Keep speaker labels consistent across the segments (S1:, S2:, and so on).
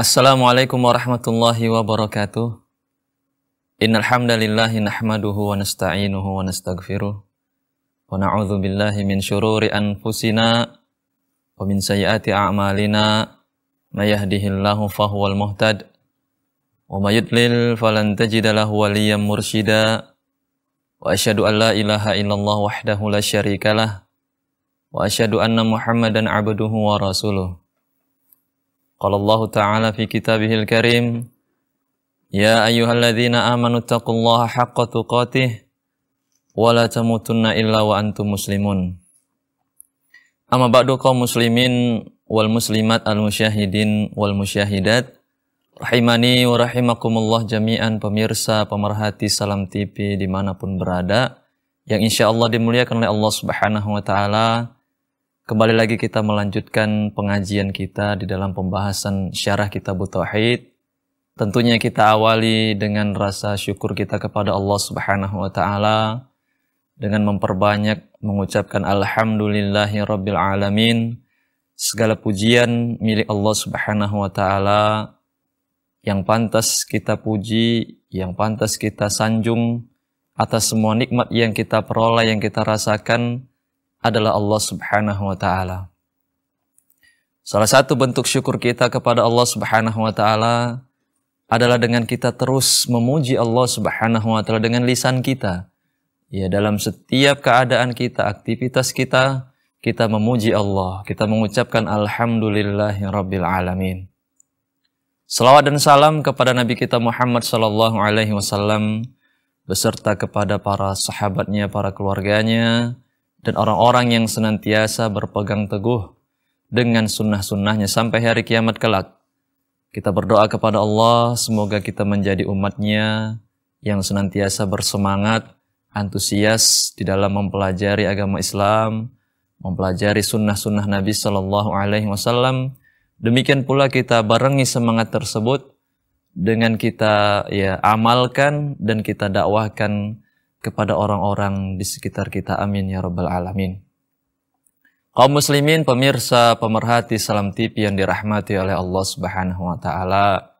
S1: Assalamualaikum warahmatullahi wabarakatuh. Innal hamdalillah nahmaduhu wa nasta'inuhu wa nastaghfiruh wa na'udzu billahi min syururi anfusina wa min sayyiati a'malina may yahdihillahu fahuwal muhtad wa may yudlil falan mursyida wa asyhadu alla ilaha illallah wahdahu la syarikalah wa asyhadu anna muhammadan abduhu wa rasuluhu qala ta'ala fi kitabihil karim ya ayyuhalladzina amanu taqullaha haqqa tuqatih wa la muslimun amma ba'du muslimin wal muslimat al musyahidin wal musyahidat Rahimani wa rahimakumullah jami'an pemirsa pemerhati Salam TV dimanapun berada yang insya Allah dimuliakan oleh Allah Subhanahu wa Ta'ala. Kembali lagi kita melanjutkan pengajian kita di dalam pembahasan syarah kitab Tauhid. Tentunya kita awali dengan rasa syukur kita kepada Allah Subhanahu wa Ta'ala dengan memperbanyak mengucapkan Alhamdulillahi Rabbil Alamin. Segala pujian milik Allah Subhanahu wa Ta'ala yang pantas kita puji, yang pantas kita sanjung atas semua nikmat yang kita peroleh, yang kita rasakan adalah Allah Subhanahu wa taala. Salah satu bentuk syukur kita kepada Allah Subhanahu wa taala adalah dengan kita terus memuji Allah Subhanahu wa taala dengan lisan kita. Ya, dalam setiap keadaan kita, aktivitas kita, kita memuji Allah, kita mengucapkan alhamdulillahirabbil alamin. Salawat dan salam kepada Nabi kita Muhammad Sallallahu Alaihi Wasallam beserta kepada para sahabatnya, para keluarganya, dan orang-orang yang senantiasa berpegang teguh dengan sunnah-sunnahnya sampai hari kiamat kelak. Kita berdoa kepada Allah, semoga kita menjadi umatnya yang senantiasa bersemangat, antusias di dalam mempelajari agama Islam, mempelajari sunnah-sunnah Nabi Sallallahu Alaihi Wasallam, Demikian pula kita barengi semangat tersebut dengan kita ya amalkan dan kita dakwahkan kepada orang-orang di sekitar kita. Amin ya rabbal alamin. Kaum muslimin, pemirsa, pemerhati Salam TV yang dirahmati oleh Allah Subhanahu wa taala.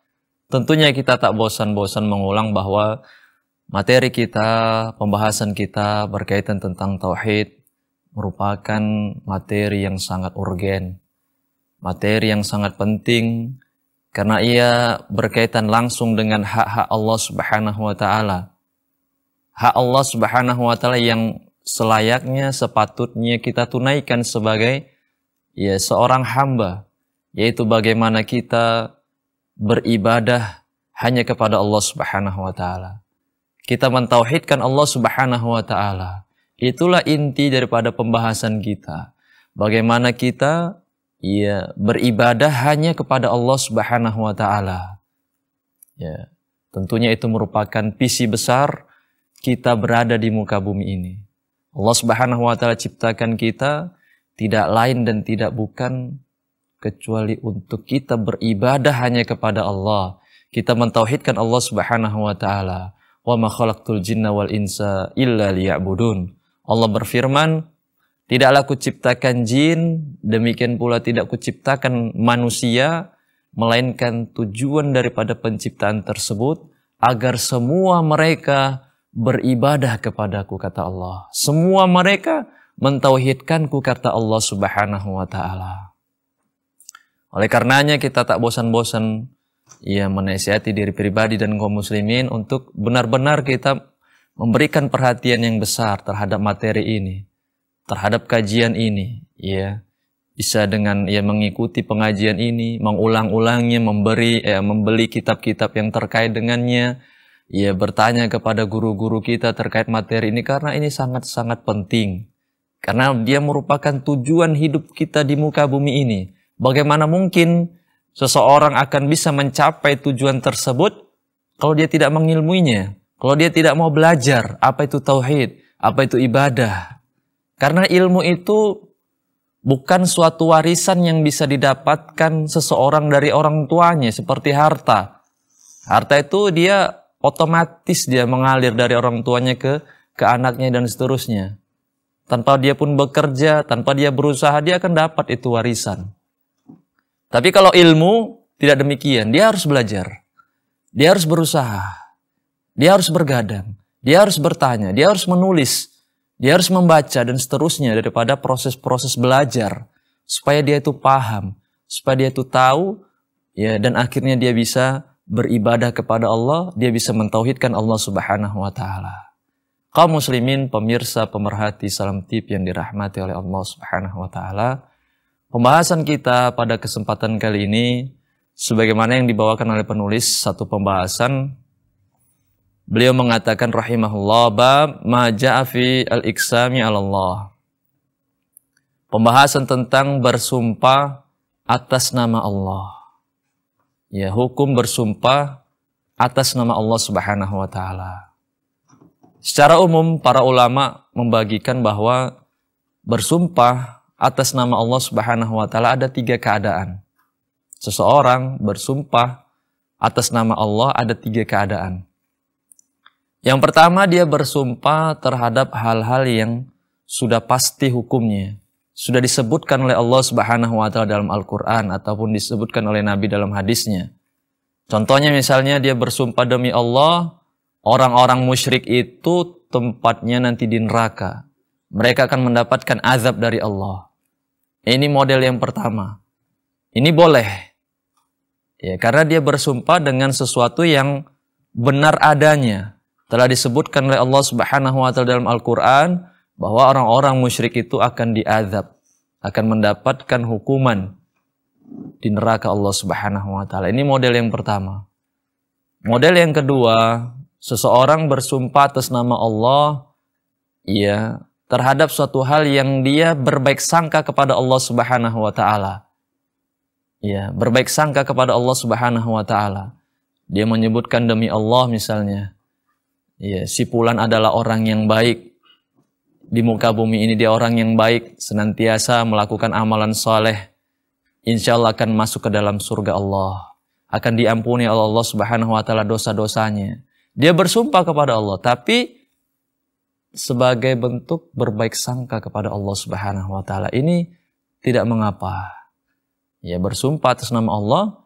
S1: Tentunya kita tak bosan-bosan mengulang bahwa materi kita, pembahasan kita berkaitan tentang tauhid merupakan materi yang sangat urgen materi yang sangat penting karena ia berkaitan langsung dengan hak-hak Allah Subhanahu wa taala. Hak Allah Subhanahu wa taala yang selayaknya sepatutnya kita tunaikan sebagai ya seorang hamba yaitu bagaimana kita beribadah hanya kepada Allah Subhanahu wa taala. Kita mentauhidkan Allah Subhanahu wa taala. Itulah inti daripada pembahasan kita. Bagaimana kita ia beribadah hanya kepada Allah Subhanahu wa taala. Ya, tentunya itu merupakan visi besar kita berada di muka bumi ini. Allah Subhanahu wa taala ciptakan kita tidak lain dan tidak bukan kecuali untuk kita beribadah hanya kepada Allah. Kita mentauhidkan Allah Subhanahu wa taala. Wa ma khalaqtul jinna wal insa illa liya'budun. Allah berfirman, Tidaklah kuciptakan jin, demikian pula tidak kuciptakan manusia, melainkan tujuan daripada penciptaan tersebut agar semua mereka beribadah kepadaku kata Allah. Semua mereka mentauhidkanku kata Allah Subhanahu wa taala. Oleh karenanya kita tak bosan-bosan ya menasihati diri pribadi dan kaum muslimin untuk benar-benar kita memberikan perhatian yang besar terhadap materi ini terhadap kajian ini, ya bisa dengan ya mengikuti pengajian ini, mengulang-ulangnya, memberi ya, membeli kitab-kitab yang terkait dengannya, ya bertanya kepada guru-guru kita terkait materi ini karena ini sangat-sangat penting. Karena dia merupakan tujuan hidup kita di muka bumi ini. Bagaimana mungkin seseorang akan bisa mencapai tujuan tersebut kalau dia tidak mengilmuinya, kalau dia tidak mau belajar apa itu tauhid, apa itu ibadah, karena ilmu itu bukan suatu warisan yang bisa didapatkan seseorang dari orang tuanya seperti harta. Harta itu dia otomatis dia mengalir dari orang tuanya ke ke anaknya dan seterusnya. Tanpa dia pun bekerja, tanpa dia berusaha, dia akan dapat itu warisan. Tapi kalau ilmu tidak demikian, dia harus belajar. Dia harus berusaha. Dia harus bergadang, dia harus bertanya, dia harus menulis, dia harus membaca dan seterusnya daripada proses-proses belajar supaya dia itu paham, supaya dia itu tahu ya dan akhirnya dia bisa beribadah kepada Allah, dia bisa mentauhidkan Allah Subhanahu wa taala. Kaum muslimin, pemirsa, pemerhati Salam Tip yang dirahmati oleh Allah Subhanahu wa taala. Pembahasan kita pada kesempatan kali ini sebagaimana yang dibawakan oleh penulis satu pembahasan Beliau mengatakan rahimahullah bab maja'afi al-iksami Allah. Pembahasan tentang bersumpah atas nama Allah. Ya, hukum bersumpah atas nama Allah Subhanahu wa taala. Secara umum para ulama membagikan bahwa bersumpah atas nama Allah Subhanahu wa taala ada tiga keadaan. Seseorang bersumpah atas nama Allah ada tiga keadaan. Yang pertama dia bersumpah terhadap hal-hal yang sudah pasti hukumnya. Sudah disebutkan oleh Allah Subhanahu wa taala dalam Al-Qur'an ataupun disebutkan oleh Nabi dalam hadisnya. Contohnya misalnya dia bersumpah demi Allah, orang-orang musyrik itu tempatnya nanti di neraka. Mereka akan mendapatkan azab dari Allah. Ini model yang pertama. Ini boleh. Ya, karena dia bersumpah dengan sesuatu yang benar adanya telah disebutkan oleh Allah Subhanahu wa taala dalam Al-Qur'an bahwa orang-orang musyrik itu akan diazab, akan mendapatkan hukuman di neraka Allah Subhanahu wa taala. Ini model yang pertama. Model yang kedua, seseorang bersumpah atas nama Allah ya terhadap suatu hal yang dia berbaik sangka kepada Allah Subhanahu wa taala. Ya, berbaik sangka kepada Allah Subhanahu wa taala. Dia menyebutkan demi Allah misalnya, Ya, si Pulan adalah orang yang baik. Di muka bumi ini dia orang yang baik, senantiasa melakukan amalan soleh. Insya Allah akan masuk ke dalam surga Allah. Akan diampuni oleh Allah subhanahu wa ta'ala dosa-dosanya. Dia bersumpah kepada Allah, tapi sebagai bentuk berbaik sangka kepada Allah subhanahu wa ta'ala. Ini tidak mengapa. Ya bersumpah atas nama Allah,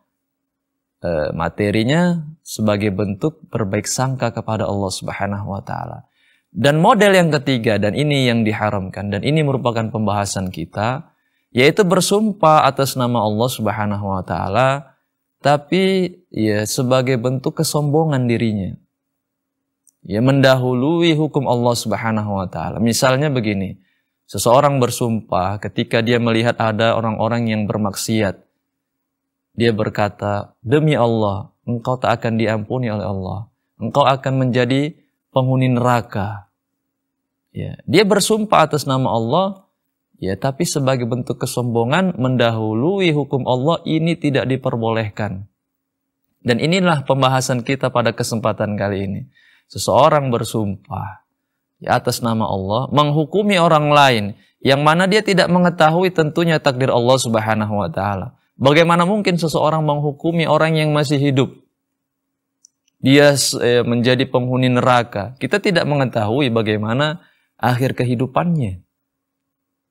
S1: Eh, materinya sebagai bentuk berbaik sangka kepada Allah Subhanahu wa taala. Dan model yang ketiga dan ini yang diharamkan dan ini merupakan pembahasan kita yaitu bersumpah atas nama Allah Subhanahu wa taala tapi ya sebagai bentuk kesombongan dirinya. Ya mendahului hukum Allah Subhanahu wa taala. Misalnya begini, seseorang bersumpah ketika dia melihat ada orang-orang yang bermaksiat dia berkata, demi Allah, engkau tak akan diampuni oleh Allah. Engkau akan menjadi penghuni neraka. Ya, dia bersumpah atas nama Allah, ya, tapi sebagai bentuk kesombongan mendahului hukum Allah ini tidak diperbolehkan. Dan inilah pembahasan kita pada kesempatan kali ini. Seseorang bersumpah ya, atas nama Allah menghukumi orang lain yang mana dia tidak mengetahui tentunya takdir Allah Subhanahu wa taala. Bagaimana mungkin seseorang menghukumi orang yang masih hidup? Dia eh, menjadi penghuni neraka. Kita tidak mengetahui bagaimana akhir kehidupannya.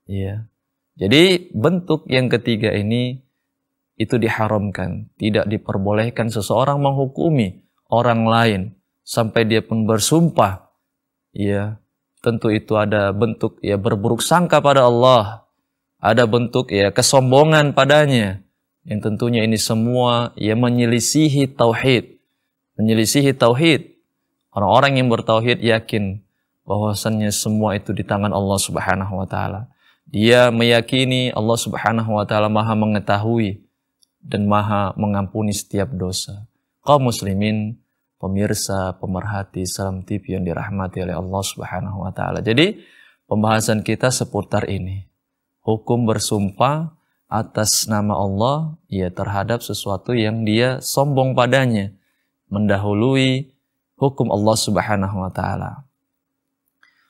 S1: Ya. Jadi bentuk yang ketiga ini itu diharamkan, tidak diperbolehkan seseorang menghukumi orang lain sampai dia pun bersumpah. Ya, tentu itu ada bentuk ya berburuk sangka pada Allah, ada bentuk ya kesombongan padanya, yang tentunya ini semua ya menyelisihi tauhid. Menyelisihi tauhid. Orang-orang yang bertauhid yakin bahwasannya semua itu di tangan Allah Subhanahu wa taala. Dia meyakini Allah Subhanahu wa taala Maha mengetahui dan Maha mengampuni setiap dosa. Kau muslimin, pemirsa, pemerhati Salam tipi yang dirahmati oleh Allah Subhanahu wa taala. Jadi, pembahasan kita seputar ini. Hukum bersumpah atas nama Allah ya terhadap sesuatu yang dia sombong padanya mendahului hukum Allah Subhanahu wa taala.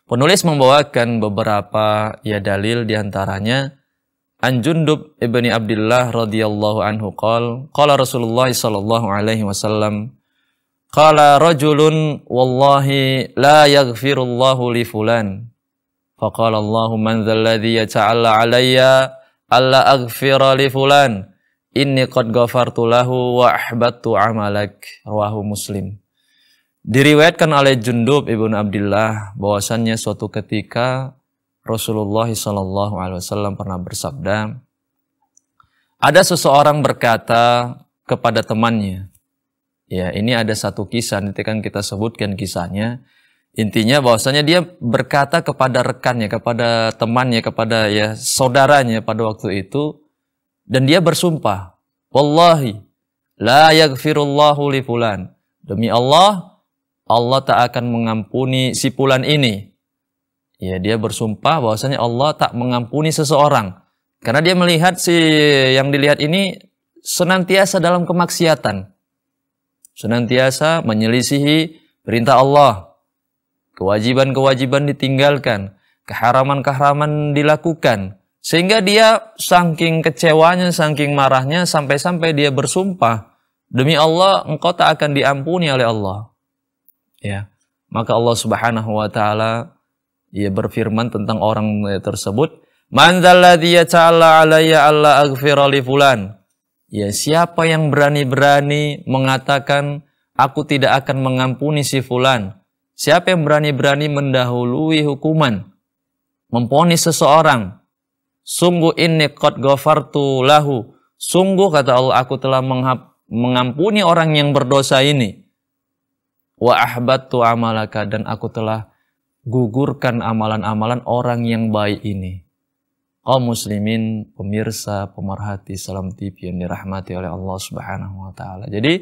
S1: Penulis membawakan beberapa ya dalil diantaranya An Jundub ibni Abdullah radhiyallahu anhu qol qala Rasulullah sallallahu alaihi wasallam qala rajulun wallahi la yaghfirullahu li fulan faqala Allahu man dhal ladzi yata'alla alayya alla aghfira li fulan inni qad ghafartu lahu wa ahbattu amalak rawahu muslim diriwayatkan oleh Jundub ibnu Abdullah bahwasannya suatu ketika Rasulullah Shallallahu Alaihi Wasallam pernah bersabda ada seseorang berkata kepada temannya ya ini ada satu kisah nanti kan kita sebutkan kisahnya Intinya bahwasanya dia berkata kepada rekannya, kepada temannya, kepada ya saudaranya pada waktu itu dan dia bersumpah, "Wallahi la yaghfirullahu li fulan." Demi Allah, Allah tak akan mengampuni si fulan ini. Ya, dia bersumpah bahwasanya Allah tak mengampuni seseorang karena dia melihat si yang dilihat ini senantiasa dalam kemaksiatan. Senantiasa menyelisihi perintah Allah Kewajiban-kewajiban ditinggalkan, keharaman-keharaman dilakukan. Sehingga dia saking kecewanya, saking marahnya, sampai-sampai dia bersumpah, demi Allah engkau tak akan diampuni oleh Allah. Ya. Maka Allah Subhanahu wa taala ia berfirman tentang orang tersebut, "Man dia alayya fulan?" Ya, siapa yang berani-berani mengatakan aku tidak akan mengampuni si fulan? Siapa yang berani-berani mendahului hukuman, memponis seseorang, sungguh ini qad ghafartu lahu, sungguh kata Allah aku telah mengampuni orang yang berdosa ini. Wa ahbattu amalaka dan aku telah gugurkan amalan-amalan orang yang baik ini. Kaum muslimin, pemirsa, pemerhati, salam TV yang dirahmati oleh Allah Subhanahu wa taala. Jadi,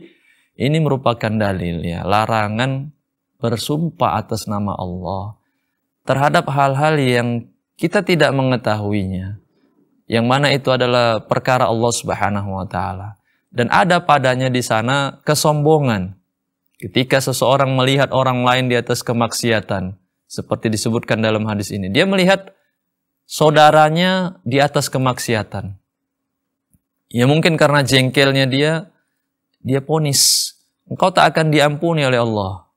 S1: ini merupakan dalil ya, larangan bersumpah atas nama Allah terhadap hal-hal yang kita tidak mengetahuinya. Yang mana itu adalah perkara Allah Subhanahu wa taala. Dan ada padanya di sana kesombongan. Ketika seseorang melihat orang lain di atas kemaksiatan, seperti disebutkan dalam hadis ini, dia melihat saudaranya di atas kemaksiatan. Ya mungkin karena jengkelnya dia, dia ponis. Engkau tak akan diampuni oleh Allah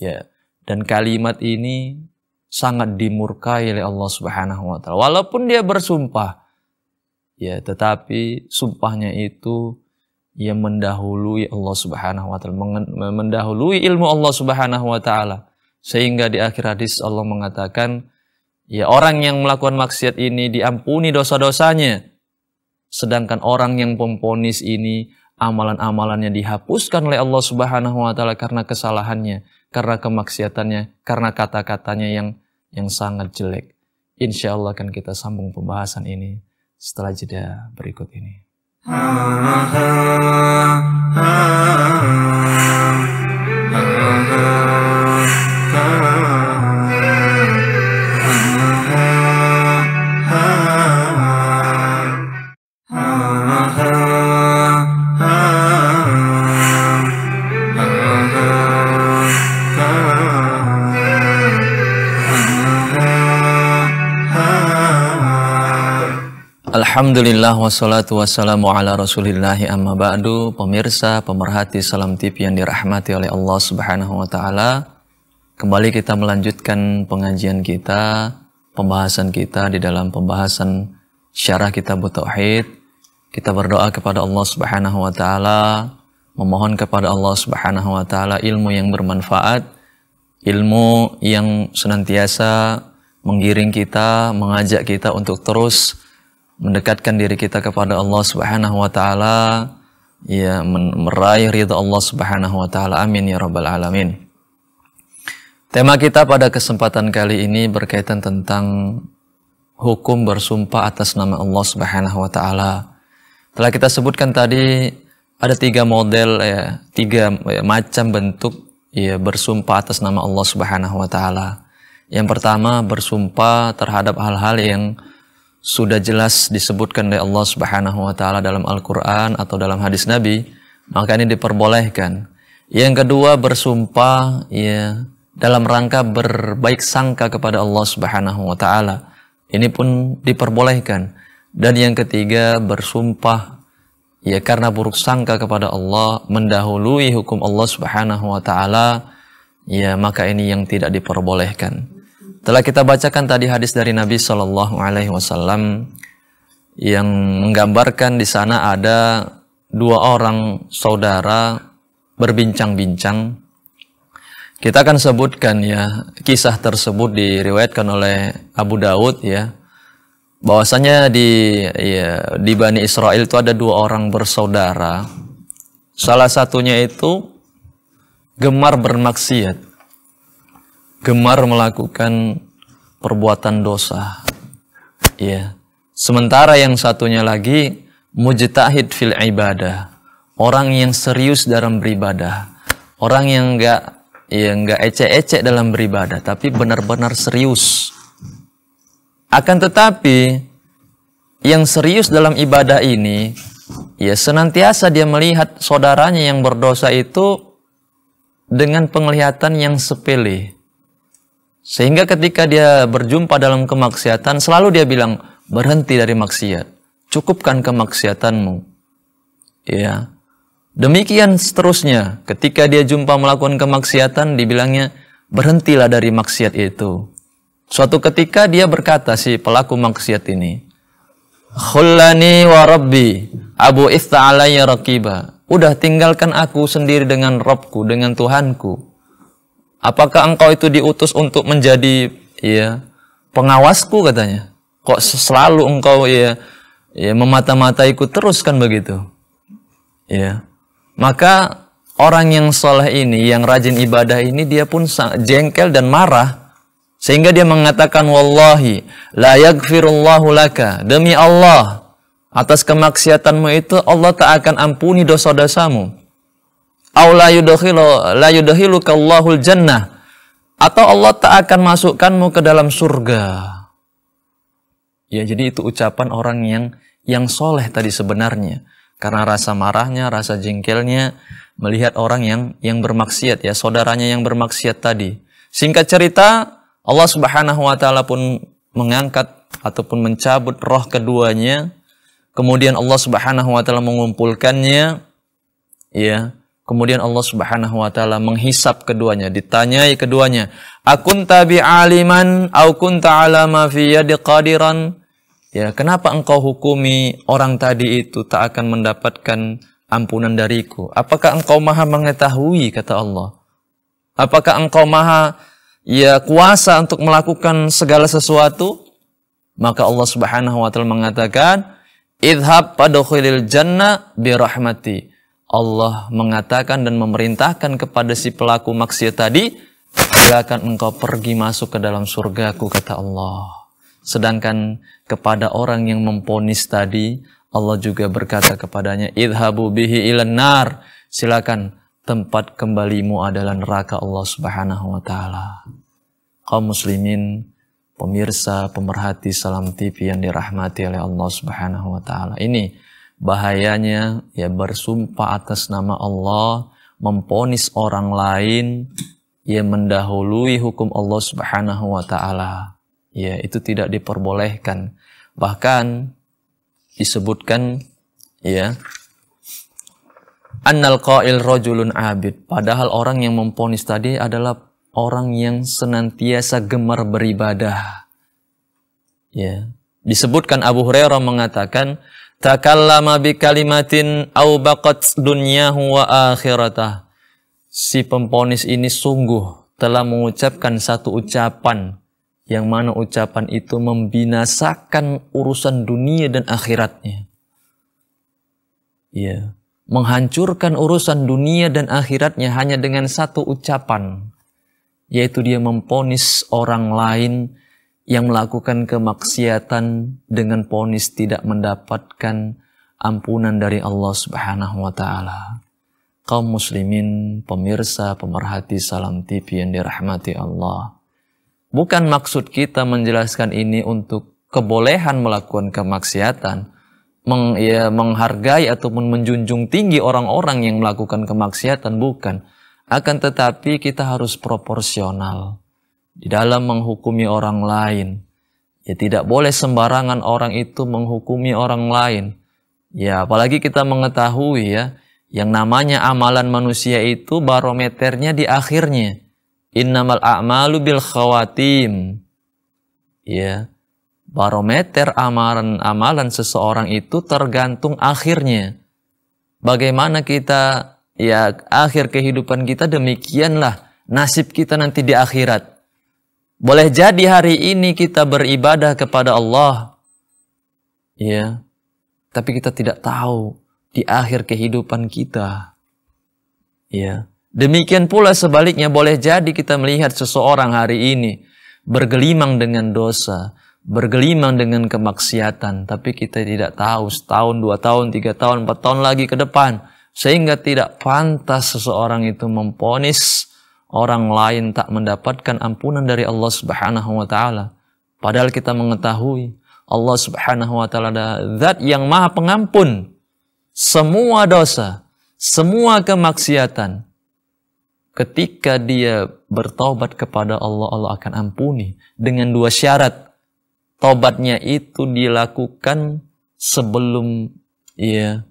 S1: ya dan kalimat ini sangat dimurkai oleh Allah Subhanahu wa taala walaupun dia bersumpah ya tetapi sumpahnya itu ia mendahului Allah Subhanahu wa taala mendahului ilmu Allah Subhanahu wa taala sehingga di akhir hadis Allah mengatakan ya orang yang melakukan maksiat ini diampuni dosa-dosanya sedangkan orang yang pemponis ini amalan-amalannya dihapuskan oleh Allah Subhanahu wa taala karena kesalahannya karena kemaksiatannya, karena kata-katanya yang yang sangat jelek. Insya Allah akan kita sambung pembahasan ini setelah
S2: jeda berikut ini. Ah,
S1: Alhamdulillah wassalatu wassalamu ala rasulillahi amma ba'du Pemirsa, pemerhati Salam tip yang dirahmati oleh Allah subhanahu wa ta'ala Kembali kita melanjutkan pengajian kita Pembahasan kita di dalam pembahasan syarah kitab Tauhid Kita berdoa kepada Allah subhanahu wa ta'ala Memohon kepada Allah subhanahu wa ta'ala ilmu yang bermanfaat Ilmu yang senantiasa menggiring kita, mengajak kita untuk terus mendekatkan diri kita kepada Allah Subhanahu wa taala ya meraih ridha Allah Subhanahu wa taala amin ya rabbal alamin tema kita pada kesempatan kali ini berkaitan tentang hukum bersumpah atas nama Allah Subhanahu wa taala telah kita sebutkan tadi ada tiga model ya tiga ya, macam bentuk ya bersumpah atas nama Allah Subhanahu wa taala yang pertama bersumpah terhadap hal-hal yang sudah jelas disebutkan oleh Allah Subhanahu wa taala dalam Al-Qur'an atau dalam hadis Nabi, maka ini diperbolehkan. Yang kedua bersumpah ya dalam rangka berbaik sangka kepada Allah Subhanahu wa taala. Ini pun diperbolehkan. Dan yang ketiga bersumpah ya karena buruk sangka kepada Allah mendahului hukum Allah Subhanahu wa taala, ya maka ini yang tidak diperbolehkan. Telah kita bacakan tadi hadis dari Nabi Shallallahu Alaihi Wasallam yang menggambarkan di sana ada dua orang saudara berbincang-bincang. Kita akan sebutkan ya kisah tersebut diriwayatkan oleh Abu Daud ya bahwasanya di ya, di Bani Israel itu ada dua orang bersaudara. Salah satunya itu gemar bermaksiat gemar melakukan perbuatan dosa. Ya. Sementara yang satunya lagi mujtahid fil ibadah. Orang yang serius dalam beribadah. Orang yang enggak ya enggak ecek-ecek dalam beribadah tapi benar-benar serius. Akan tetapi yang serius dalam ibadah ini ya senantiasa dia melihat saudaranya yang berdosa itu dengan penglihatan yang sepele sehingga ketika dia berjumpa dalam kemaksiatan, selalu dia bilang, berhenti dari maksiat. Cukupkan kemaksiatanmu. Ya. Demikian seterusnya, ketika dia jumpa melakukan kemaksiatan, dibilangnya, berhentilah dari maksiat itu. Suatu ketika dia berkata si pelaku maksiat ini, Khullani wa Rabbi, Abu Ista'alaya rakiba. Udah tinggalkan aku sendiri dengan Robku, dengan Tuhanku Apakah engkau itu diutus untuk menjadi ya pengawasku katanya? Kok selalu engkau ya ya memata-mataiku terus kan begitu? Ya. Maka orang yang soleh ini, yang rajin ibadah ini dia pun jengkel dan marah sehingga dia mengatakan wallahi la yaghfirullahu laka demi Allah atas kemaksiatanmu itu Allah tak akan ampuni dosa-dosamu au la yudkhilu Allahul jannah atau Allah tak akan masukkanmu ke dalam surga. Ya, jadi itu ucapan orang yang yang soleh tadi sebenarnya. Karena rasa marahnya, rasa jengkelnya, melihat orang yang yang bermaksiat ya, saudaranya yang bermaksiat tadi. Singkat cerita, Allah Subhanahu wa taala pun mengangkat ataupun mencabut roh keduanya. Kemudian Allah Subhanahu wa taala mengumpulkannya ya Kemudian Allah Subhanahu wa taala menghisap keduanya, ditanyai keduanya, "Akun tabi aliman au kunta ala ma fi yadi qadiran?" Ya, kenapa engkau hukumi orang tadi itu tak akan mendapatkan ampunan dariku? Apakah engkau Maha mengetahui kata Allah? Apakah engkau Maha ya kuasa untuk melakukan segala sesuatu? Maka Allah Subhanahu wa taala mengatakan, "Idhab padkhulil jannah bi rahmati." Allah mengatakan dan memerintahkan kepada si pelaku maksiat tadi, "Silakan engkau pergi masuk ke dalam surgaku," kata Allah. Sedangkan kepada orang yang memponis tadi, Allah juga berkata kepadanya, "Idhabu bihi ilan nar." Silakan tempat kembalimu adalah neraka Allah Subhanahu wa taala. Kaum muslimin, pemirsa, pemerhati Salam TV yang dirahmati oleh Allah Subhanahu wa taala. Ini bahayanya ya bersumpah atas nama Allah, memponis orang lain, ya mendahului hukum Allah Subhanahu wa taala. Ya, itu tidak diperbolehkan. Bahkan disebutkan ya Annal qail rajulun abid. Padahal orang yang memponis tadi adalah orang yang senantiasa gemar beribadah. Ya. Disebutkan Abu Hurairah mengatakan, takallama bi kalimatin au baqat dunyahu wa akhiratah. Si pemponis ini sungguh telah mengucapkan satu ucapan yang mana ucapan itu membinasakan urusan dunia dan akhiratnya. Ya, menghancurkan urusan dunia dan akhiratnya hanya dengan satu ucapan, yaitu dia memponis orang lain yang melakukan kemaksiatan dengan ponis tidak mendapatkan ampunan dari Allah Subhanahu wa taala. Kaum muslimin, pemirsa, pemerhati Salam TV yang dirahmati Allah. Bukan maksud kita menjelaskan ini untuk kebolehan melakukan kemaksiatan, meng, ya, menghargai ataupun menjunjung tinggi orang-orang yang melakukan kemaksiatan bukan. Akan tetapi kita harus proporsional di dalam menghukumi orang lain. Ya tidak boleh sembarangan orang itu menghukumi orang lain. Ya apalagi kita mengetahui ya yang namanya amalan manusia itu barometernya di akhirnya. Innamal a'malu bil khawatim. Ya. Barometer amalan amalan seseorang itu tergantung akhirnya. Bagaimana kita ya akhir kehidupan kita demikianlah nasib kita nanti di akhirat. Boleh jadi hari ini kita beribadah kepada Allah. Ya. Tapi kita tidak tahu di akhir kehidupan kita. Ya. Demikian pula sebaliknya boleh jadi kita melihat seseorang hari ini bergelimang dengan dosa, bergelimang dengan kemaksiatan, tapi kita tidak tahu setahun, dua tahun, tiga tahun, empat tahun lagi ke depan, sehingga tidak pantas seseorang itu memponis orang lain tak mendapatkan ampunan dari Allah Subhanahu wa taala. Padahal kita mengetahui Allah Subhanahu wa taala zat yang Maha Pengampun semua dosa, semua kemaksiatan. Ketika dia bertobat kepada Allah, Allah akan ampuni dengan dua syarat. Tobatnya itu dilakukan sebelum ya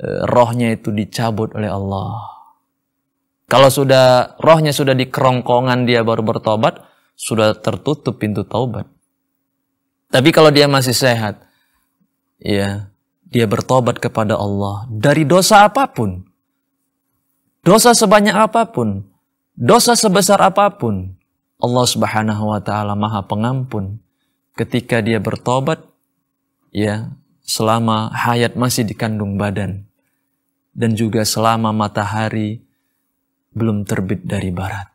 S1: eh, rohnya itu dicabut oleh Allah kalau sudah rohnya sudah di kerongkongan dia baru bertobat, sudah tertutup pintu taubat. Tapi kalau dia masih sehat, ya, dia bertobat kepada Allah dari dosa apapun. Dosa sebanyak apapun, dosa sebesar apapun, Allah Subhanahu wa taala Maha Pengampun. Ketika dia bertobat, ya, selama hayat masih di kandung badan dan juga selama matahari belum terbit dari barat.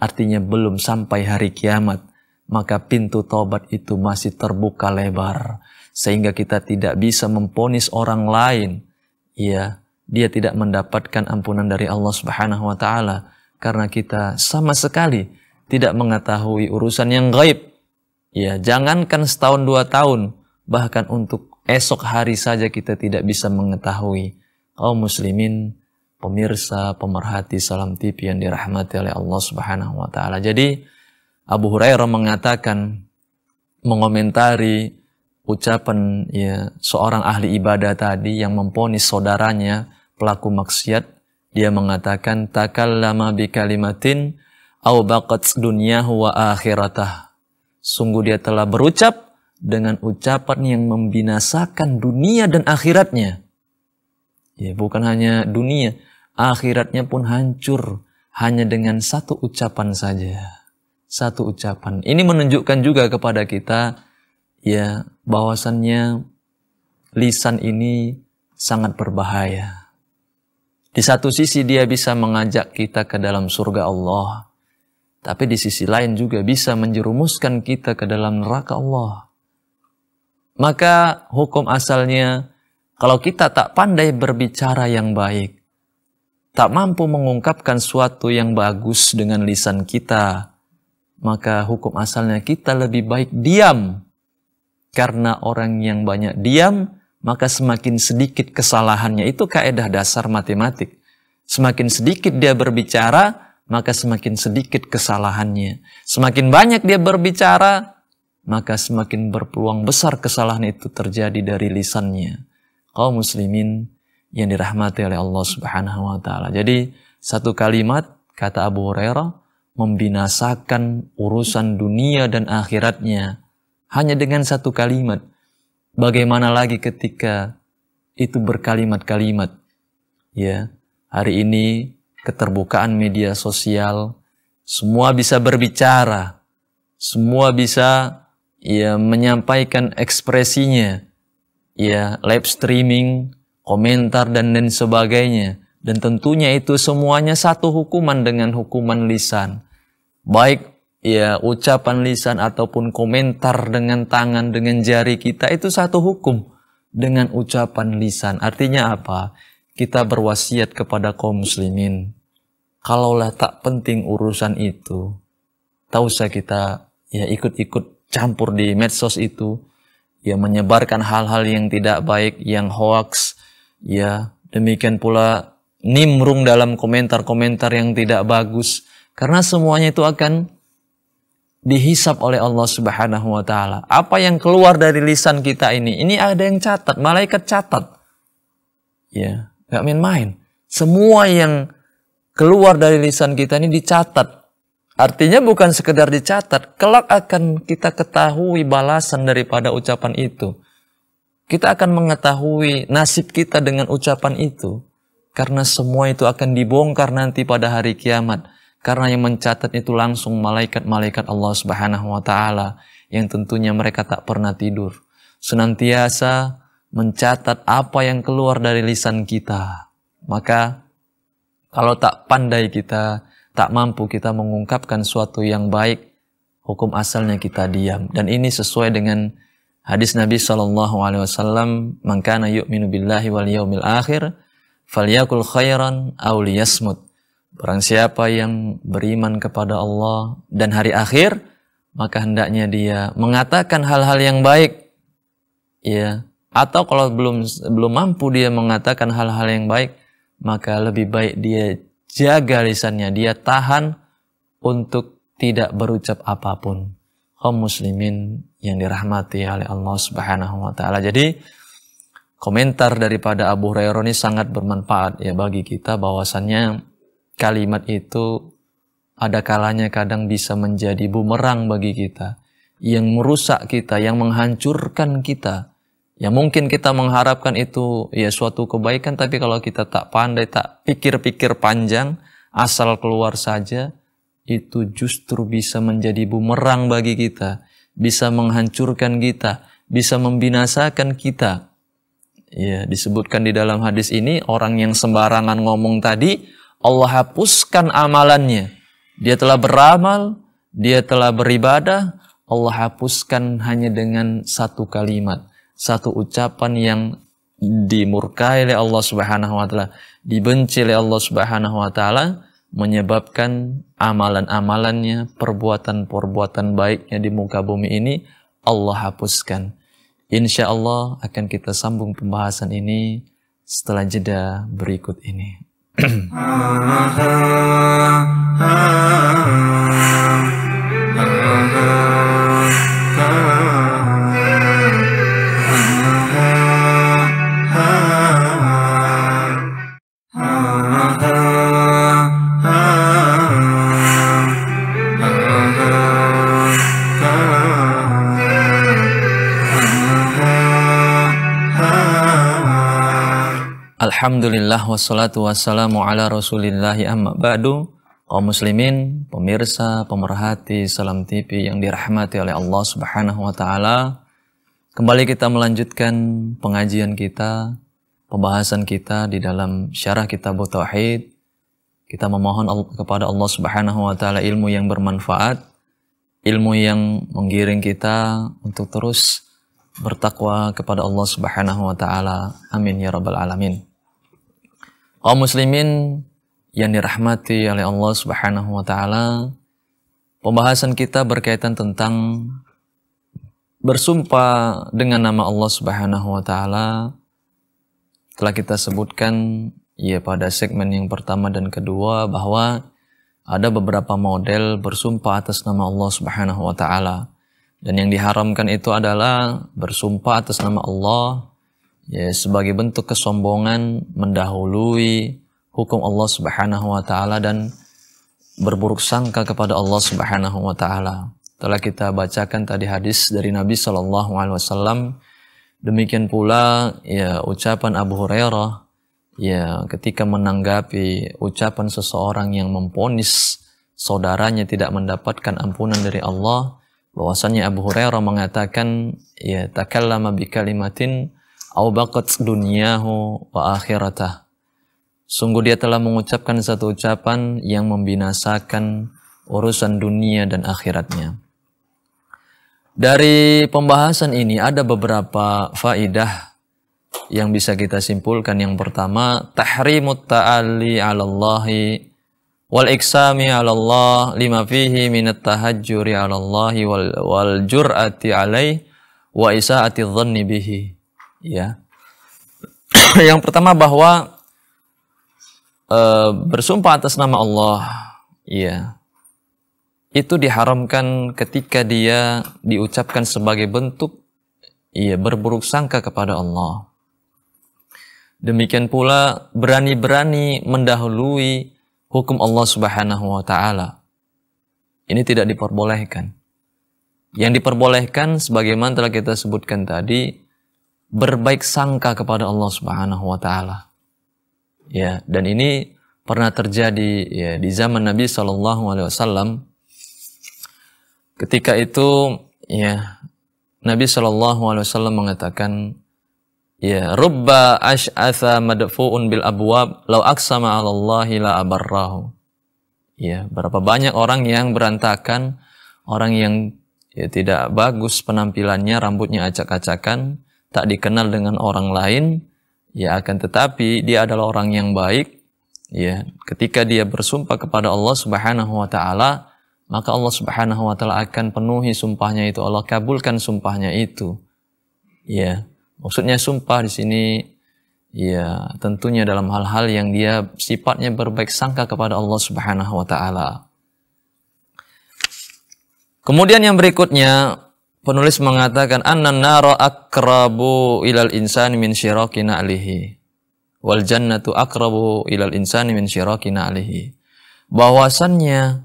S1: Artinya belum sampai hari kiamat, maka pintu taubat itu masih terbuka lebar sehingga kita tidak bisa memponis orang lain. Iya, dia tidak mendapatkan ampunan dari Allah Subhanahu wa taala karena kita sama sekali tidak mengetahui urusan yang gaib. Ya, jangankan setahun dua tahun, bahkan untuk esok hari saja kita tidak bisa mengetahui. Kaum muslimin pemirsa, pemerhati Salam TV yang dirahmati oleh Allah Subhanahu wa taala. Jadi Abu Hurairah mengatakan mengomentari ucapan ya seorang ahli ibadah tadi yang memponis saudaranya pelaku maksiat dia mengatakan takallama bi kalimatin au baqat dunyahu wa akhiratah sungguh dia telah berucap dengan ucapan yang membinasakan dunia dan akhiratnya ya bukan hanya dunia akhiratnya pun hancur hanya dengan satu ucapan saja. Satu ucapan. Ini menunjukkan juga kepada kita ya bahwasannya lisan ini sangat berbahaya. Di satu sisi dia bisa mengajak kita ke dalam surga Allah, tapi di sisi lain juga bisa menjerumuskan kita ke dalam neraka Allah. Maka hukum asalnya kalau kita tak pandai berbicara yang baik, tak mampu mengungkapkan suatu yang bagus dengan lisan kita, maka hukum asalnya kita lebih baik diam. Karena orang yang banyak diam, maka semakin sedikit kesalahannya. Itu kaedah dasar matematik. Semakin sedikit dia berbicara, maka semakin sedikit kesalahannya. Semakin banyak dia berbicara, maka semakin berpeluang besar kesalahan itu terjadi dari lisannya. Kau muslimin, yang dirahmati oleh Allah Subhanahu wa taala. Jadi satu kalimat kata Abu Hurairah membinasakan urusan dunia dan akhiratnya hanya dengan satu kalimat. Bagaimana lagi ketika itu berkalimat-kalimat ya. Hari ini keterbukaan media sosial semua bisa berbicara, semua bisa ya menyampaikan ekspresinya. Ya, live streaming komentar dan dan sebagainya. Dan tentunya itu semuanya satu hukuman dengan hukuman lisan. Baik ya ucapan lisan ataupun komentar dengan tangan dengan jari kita itu satu hukum dengan ucapan lisan. Artinya apa? Kita berwasiat kepada kaum muslimin. Kalaulah tak penting urusan itu, tak usah kita ya ikut-ikut campur di medsos itu, ya menyebarkan hal-hal yang tidak baik, yang hoaks, Ya, demikian pula nimrung dalam komentar-komentar yang tidak bagus karena semuanya itu akan dihisap oleh Allah Subhanahu wa taala. Apa yang keluar dari lisan kita ini, ini ada yang catat, malaikat catat. Ya, nggak main-main. Semua yang keluar dari lisan kita ini dicatat. Artinya bukan sekedar dicatat, kelak akan kita ketahui balasan daripada ucapan itu. Kita akan mengetahui nasib kita dengan ucapan itu. Karena semua itu akan dibongkar nanti pada hari kiamat. Karena yang mencatat itu langsung malaikat-malaikat Allah Subhanahu wa taala yang tentunya mereka tak pernah tidur. Senantiasa mencatat apa yang keluar dari lisan kita. Maka kalau tak pandai kita, tak mampu kita mengungkapkan suatu yang baik, hukum asalnya kita diam. Dan ini sesuai dengan Hadis Nabi Shallallahu Alaihi Wasallam, "Mengkana yuk billahi wal yaumil akhir, falyakul khairan aw Orang siapa yang beriman kepada Allah dan hari akhir, maka hendaknya dia mengatakan hal-hal yang baik. Ya, atau kalau belum belum mampu dia mengatakan hal-hal yang baik, maka lebih baik dia jaga lisannya, dia tahan untuk tidak berucap apapun kaum muslimin yang dirahmati oleh Allah Subhanahu wa taala. Jadi komentar daripada Abu Hurairah ini sangat bermanfaat ya bagi kita bahwasannya kalimat itu ada kalanya kadang bisa menjadi bumerang bagi kita yang merusak kita, yang menghancurkan kita. Ya mungkin kita mengharapkan itu ya suatu kebaikan tapi kalau kita tak pandai, tak pikir-pikir panjang, asal keluar saja, itu justru bisa menjadi bumerang bagi kita, bisa menghancurkan kita, bisa membinasakan kita. Ya, disebutkan di dalam hadis ini orang yang sembarangan ngomong tadi Allah hapuskan amalannya. Dia telah beramal, dia telah beribadah, Allah hapuskan hanya dengan satu kalimat, satu ucapan yang dimurkai oleh Allah Subhanahu wa taala, dibenci oleh Allah Subhanahu wa taala menyebabkan amalan-amalannya, perbuatan-perbuatan baiknya di muka bumi ini Allah hapuskan. Insya Allah akan kita sambung pembahasan ini setelah jeda berikut ini. Alhamdulillah wassalatu wassalamu ala rasulillahi amma ba'du kaum muslimin, pemirsa, pemerhati Salam TV yang dirahmati oleh Allah Subhanahu wa taala. Kembali kita melanjutkan pengajian kita, pembahasan kita di dalam syarah kitab tauhid. Kita memohon kepada Allah Subhanahu wa taala ilmu yang bermanfaat, ilmu yang menggiring kita untuk terus bertakwa kepada Allah Subhanahu wa taala. Amin ya rabbal alamin. Kaum muslimin yang dirahmati oleh Allah Subhanahu wa taala, pembahasan kita berkaitan tentang bersumpah dengan nama Allah Subhanahu wa taala telah kita sebutkan ya pada segmen yang pertama dan kedua bahwa ada beberapa model bersumpah atas nama Allah Subhanahu wa taala dan yang diharamkan itu adalah bersumpah atas nama Allah ya sebagai bentuk kesombongan mendahului hukum Allah Subhanahu wa taala dan berburuk sangka kepada Allah Subhanahu wa taala. Telah kita bacakan tadi hadis dari Nabi Shallallahu alaihi wasallam. Demikian pula ya ucapan Abu Hurairah ya ketika menanggapi ucapan seseorang yang memponis saudaranya tidak mendapatkan ampunan dari Allah bahwasanya Abu Hurairah mengatakan ya takallama bi kalimatin Aubakat dunyahu wa akhiratah. Sungguh dia telah mengucapkan satu ucapan yang membinasakan urusan dunia dan akhiratnya. Dari pembahasan ini ada beberapa faidah yang bisa kita simpulkan. Yang pertama, tahrimut ta'ali 'ala wal iksami 'ala lima fihi minat tahajjuri 'ala Allahi wal, wal jur'ati 'alaihi wa isaati dhanni bihi. Ya. yang pertama bahwa e, bersumpah atas nama Allah, ya. Itu diharamkan ketika dia diucapkan sebagai bentuk ia berburuk sangka kepada Allah. Demikian pula berani-berani mendahului hukum Allah Subhanahu wa taala. Ini tidak diperbolehkan. Yang diperbolehkan sebagaimana telah kita sebutkan tadi berbaik sangka kepada Allah Subhanahu wa taala. Ya, dan ini pernah terjadi ya di zaman Nabi Shallallahu alaihi wasallam ketika itu ya Nabi Shallallahu alaihi wasallam mengatakan ya rubba asy'atha madfu'un bil abwab law aqsama 'ala Allahi la abarrahu ya berapa banyak orang yang berantakan orang yang ya tidak bagus penampilannya rambutnya acak-acakan tak dikenal dengan orang lain, ya akan tetapi dia adalah orang yang baik. Ya, ketika dia bersumpah kepada Allah Subhanahu wa taala, maka Allah Subhanahu wa taala akan penuhi sumpahnya itu, Allah kabulkan sumpahnya itu. Ya, maksudnya sumpah di sini ya tentunya dalam hal-hal yang dia sifatnya berbaik sangka kepada Allah Subhanahu wa taala. Kemudian yang berikutnya penulis mengatakan anna naro akrabu ilal insani min syiraki alihi wal jannatu akrabu ilal insani min syiraki alihi. bahwasannya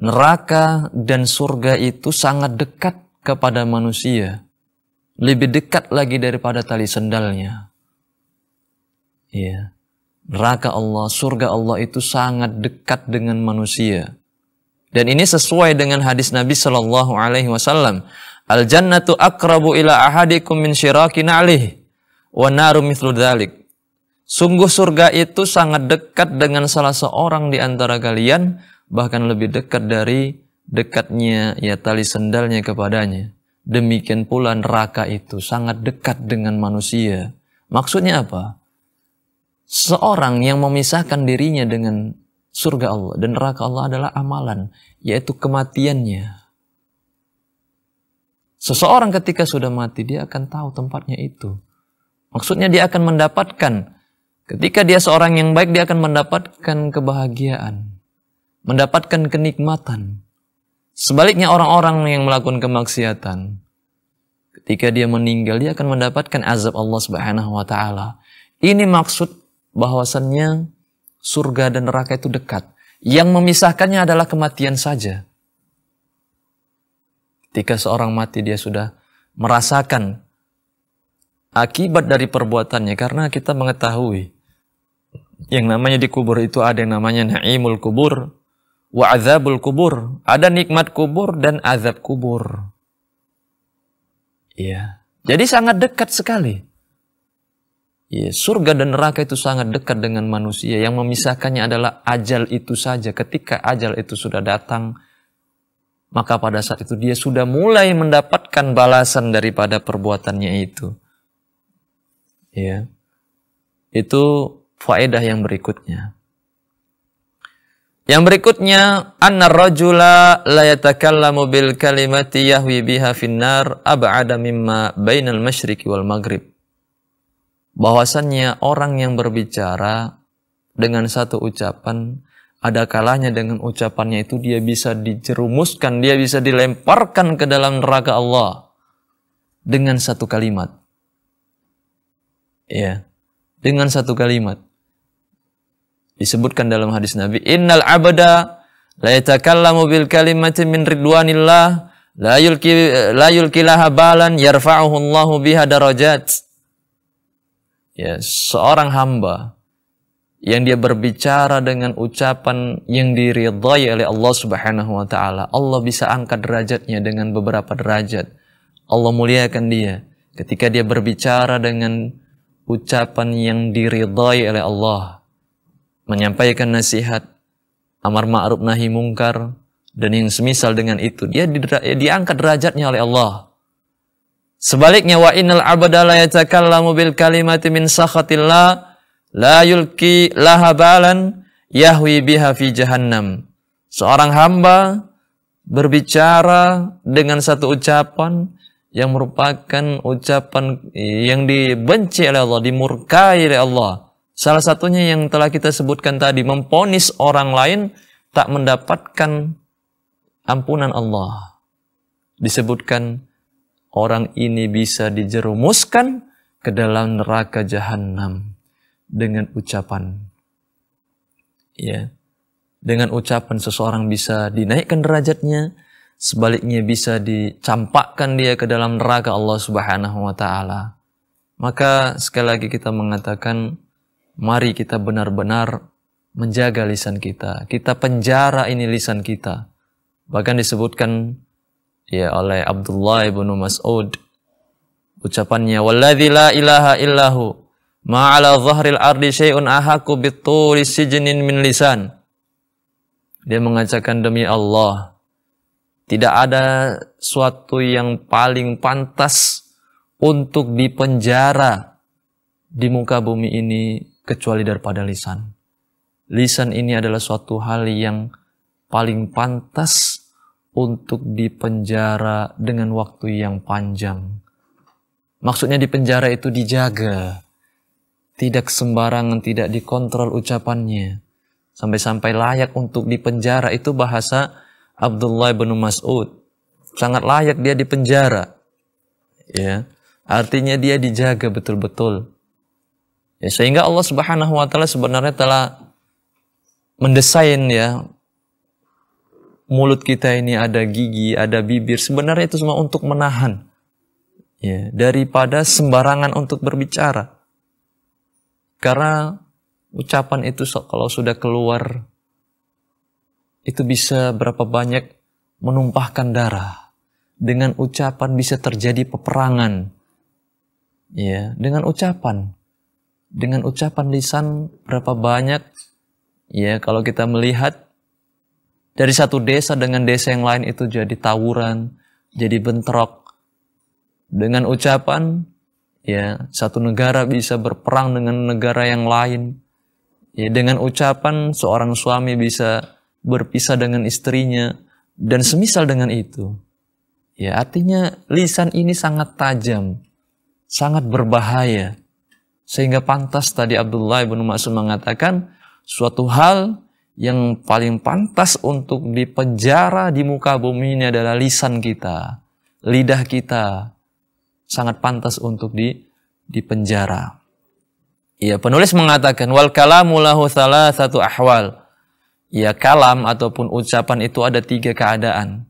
S1: neraka dan surga itu sangat dekat kepada manusia lebih dekat lagi daripada tali sendalnya ya neraka Allah surga Allah itu sangat dekat dengan manusia dan ini sesuai dengan hadis Nabi Shallallahu Alaihi Wasallam Al jannatu akrabu ila ahadikum min syiraki na'lih wa naru mithlu dhalik. Sungguh surga itu sangat dekat dengan salah seorang di antara kalian, bahkan lebih dekat dari dekatnya ya tali sendalnya kepadanya. Demikian pula neraka itu sangat dekat dengan manusia. Maksudnya apa? Seorang yang memisahkan dirinya dengan surga Allah dan neraka Allah adalah amalan, yaitu kematiannya. Seseorang ketika sudah mati, dia akan tahu tempatnya itu. Maksudnya dia akan mendapatkan, ketika dia seorang yang baik, dia akan mendapatkan kebahagiaan, mendapatkan kenikmatan. Sebaliknya orang-orang yang melakukan kemaksiatan, ketika dia meninggal, dia akan mendapatkan azab Allah Subhanahu wa taala. Ini maksud bahwasannya surga dan neraka itu dekat. Yang memisahkannya adalah kematian saja. Ketika seorang mati dia sudah merasakan akibat dari perbuatannya karena kita mengetahui yang namanya di kubur itu ada yang namanya naimul kubur wa azabul kubur ada nikmat kubur dan azab kubur ya jadi sangat dekat sekali ya surga dan neraka itu sangat dekat dengan manusia yang memisahkannya adalah ajal itu saja ketika ajal itu sudah datang maka pada saat itu dia sudah mulai mendapatkan balasan daripada perbuatannya itu. Ya. Itu faedah yang berikutnya. Yang berikutnya, anna rajula la yatakallamu bil kalimati yahwi biha finnar ab'ada mimma bainal masyriqi wal maghrib. Bahwasannya orang yang berbicara dengan satu ucapan ada kalanya dengan ucapannya itu dia bisa dijerumuskan, dia bisa dilemparkan ke dalam neraka Allah dengan satu kalimat. Ya, dengan satu kalimat. Disebutkan dalam hadis Nabi, "Innal abada la yatakallamu bil kalimati min ridwanillah la yulki la laha balan yarfa'uhu Allahu biha darajat." Ya, seorang hamba yang dia berbicara dengan ucapan yang diridhai oleh Allah Subhanahu wa taala. Allah bisa angkat derajatnya dengan beberapa derajat. Allah muliakan dia ketika dia berbicara dengan ucapan yang diridhai oleh Allah. Menyampaikan nasihat, amar ma'ruf nahi mungkar dan yang semisal dengan itu. Dia diangkat derajatnya oleh Allah. Sebaliknya wa innal abada la yatakallamu bil kalimati min sakhatillah la yulki lahabalan yahwi biha fi jahannam. Seorang hamba berbicara dengan satu ucapan yang merupakan ucapan yang dibenci oleh Allah, dimurkai oleh Allah. Salah satunya yang telah kita sebutkan tadi, memponis orang lain tak mendapatkan ampunan Allah. Disebutkan orang ini bisa dijerumuskan ke dalam neraka jahanam dengan ucapan. Ya. Dengan ucapan seseorang bisa dinaikkan derajatnya, sebaliknya bisa dicampakkan dia ke dalam neraka Allah Subhanahu wa taala. Maka sekali lagi kita mengatakan mari kita benar-benar menjaga lisan kita. Kita penjara ini lisan kita. Bahkan disebutkan ya oleh Abdullah bin Mas'ud ucapannya walladzi la ilaha illahu Ma'ala zahril ardi syai'un ahaku bituli sijinin min lisan. Dia mengajarkan demi Allah, tidak ada suatu yang paling pantas untuk dipenjara di muka bumi ini kecuali daripada lisan. Lisan ini adalah suatu hal yang paling pantas untuk dipenjara dengan waktu yang panjang. Maksudnya dipenjara itu dijaga tidak sembarangan, tidak dikontrol ucapannya. Sampai-sampai layak untuk dipenjara itu bahasa Abdullah bin Mas'ud. Sangat layak dia dipenjara. Ya. Artinya dia dijaga betul-betul. Ya, sehingga Allah Subhanahu wa taala sebenarnya telah mendesain ya mulut kita ini ada gigi, ada bibir. Sebenarnya itu semua untuk menahan ya daripada sembarangan untuk berbicara. Karena ucapan itu kalau sudah keluar itu bisa berapa banyak menumpahkan darah. Dengan ucapan bisa terjadi peperangan. Ya, dengan ucapan. Dengan ucapan lisan berapa banyak ya kalau kita melihat dari satu desa dengan desa yang lain itu jadi tawuran, jadi bentrok. Dengan ucapan ya satu negara bisa berperang dengan negara yang lain ya dengan ucapan seorang suami bisa berpisah dengan istrinya dan semisal dengan itu ya artinya lisan ini sangat tajam sangat berbahaya sehingga pantas tadi Abdullah bin Mas'ud mengatakan suatu hal yang paling pantas untuk dipenjara di muka bumi ini adalah lisan kita lidah kita sangat pantas untuk di dipenjara. Ya, penulis mengatakan wal kalamu lahu satu ahwal. Ya, kalam ataupun ucapan itu ada tiga keadaan.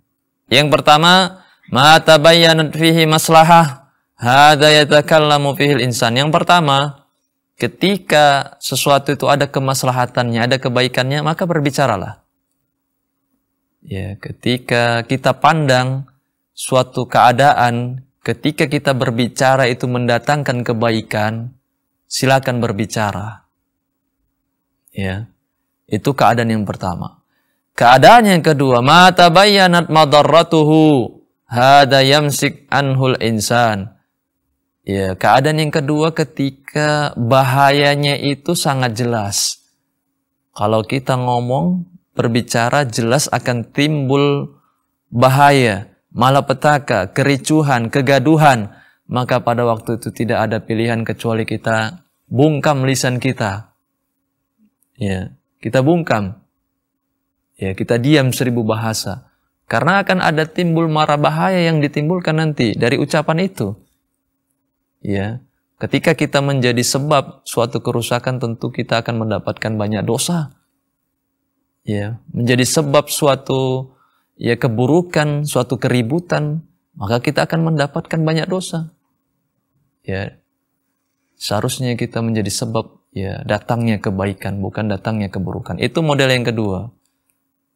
S1: Yang pertama, ma tabayyanat fihi maslahah, hadza yatakallamu fihi insan. Yang pertama, ketika sesuatu itu ada kemaslahatannya, ada kebaikannya, maka berbicaralah. Ya, ketika kita pandang suatu keadaan ketika kita berbicara itu mendatangkan kebaikan, silakan berbicara. Ya. Itu keadaan yang pertama. Keadaan yang kedua, mata bayanat madarratuhu hada yamsik anhul insan. Ya, keadaan yang kedua ketika bahayanya itu sangat jelas. Kalau kita ngomong, berbicara jelas akan timbul bahaya malapetaka, kericuhan, kegaduhan, maka pada waktu itu tidak ada pilihan kecuali kita bungkam lisan kita. Ya, kita bungkam. Ya, kita diam seribu bahasa. Karena akan ada timbul mara bahaya yang ditimbulkan nanti dari ucapan itu. Ya, ketika kita menjadi sebab suatu kerusakan tentu kita akan mendapatkan banyak dosa. Ya, menjadi sebab suatu ya keburukan, suatu keributan, maka kita akan mendapatkan banyak dosa. Ya. Seharusnya kita menjadi sebab ya datangnya kebaikan bukan datangnya keburukan. Itu model yang kedua.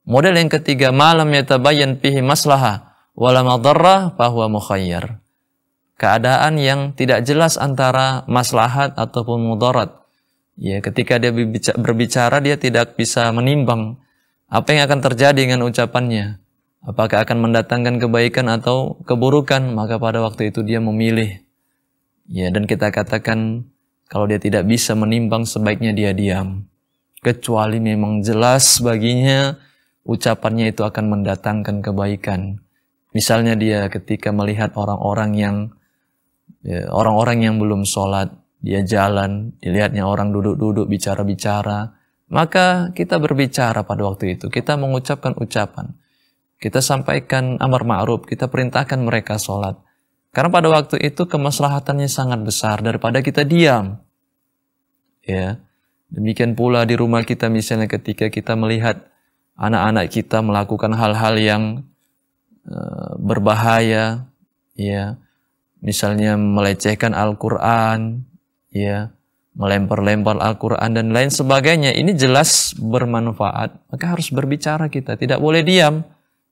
S1: Model yang ketiga, malam yatabayyan fihi maslaha wala madarrah bahwa mukhayyar. Keadaan yang tidak jelas antara maslahat ataupun mudarat. Ya, ketika dia berbicara dia tidak bisa menimbang apa yang akan terjadi dengan ucapannya apakah akan mendatangkan kebaikan atau keburukan, maka pada waktu itu dia memilih. Ya, dan kita katakan kalau dia tidak bisa menimbang sebaiknya dia diam. Kecuali memang jelas baginya ucapannya itu akan mendatangkan kebaikan. Misalnya dia ketika melihat orang-orang yang ya, orang-orang ya, yang belum sholat, dia jalan, dilihatnya orang duduk-duduk bicara-bicara, maka kita berbicara pada waktu itu, kita mengucapkan ucapan kita sampaikan amar ma'ruf, kita perintahkan mereka sholat. Karena pada waktu itu kemaslahatannya sangat besar daripada kita diam. Ya. Demikian pula di rumah kita misalnya ketika kita melihat anak-anak kita melakukan hal-hal yang e, berbahaya, ya. Misalnya melecehkan Al-Qur'an, ya, melempar-lempar Al-Qur'an dan lain sebagainya. Ini jelas bermanfaat, maka harus berbicara kita, tidak boleh diam.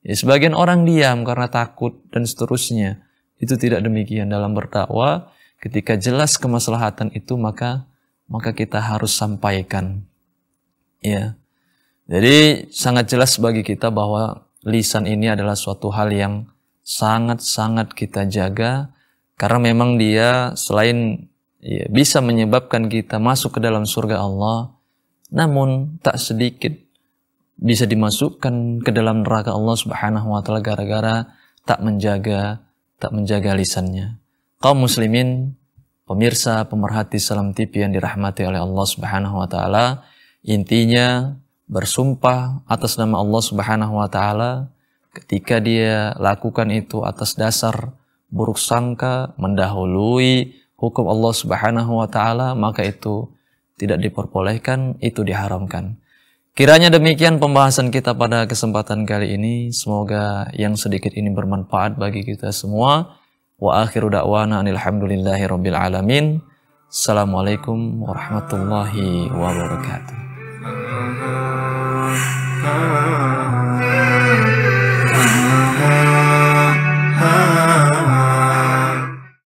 S1: Ya, sebagian orang diam karena takut dan seterusnya. Itu tidak demikian dalam berdakwah. Ketika jelas kemaslahatan itu maka maka kita harus sampaikan. Ya. Jadi sangat jelas bagi kita bahwa lisan ini adalah suatu hal yang sangat-sangat kita jaga karena memang dia selain ya, bisa menyebabkan kita masuk ke dalam surga Allah, namun tak sedikit bisa dimasukkan ke dalam neraka Allah Subhanahu wa taala gara-gara tak menjaga tak menjaga lisannya. Kaum muslimin, pemirsa, pemerhati salam TV yang dirahmati oleh Allah Subhanahu wa taala, intinya bersumpah atas nama Allah Subhanahu wa taala ketika dia lakukan itu atas dasar buruk sangka mendahului hukum Allah Subhanahu wa taala, maka itu tidak diperbolehkan, itu diharamkan. Kiranya demikian pembahasan kita pada kesempatan kali ini. Semoga yang sedikit ini bermanfaat bagi kita semua. Wa akhiru da'wana anilhamdulillahi rabbil alamin. Assalamualaikum warahmatullahi wabarakatuh.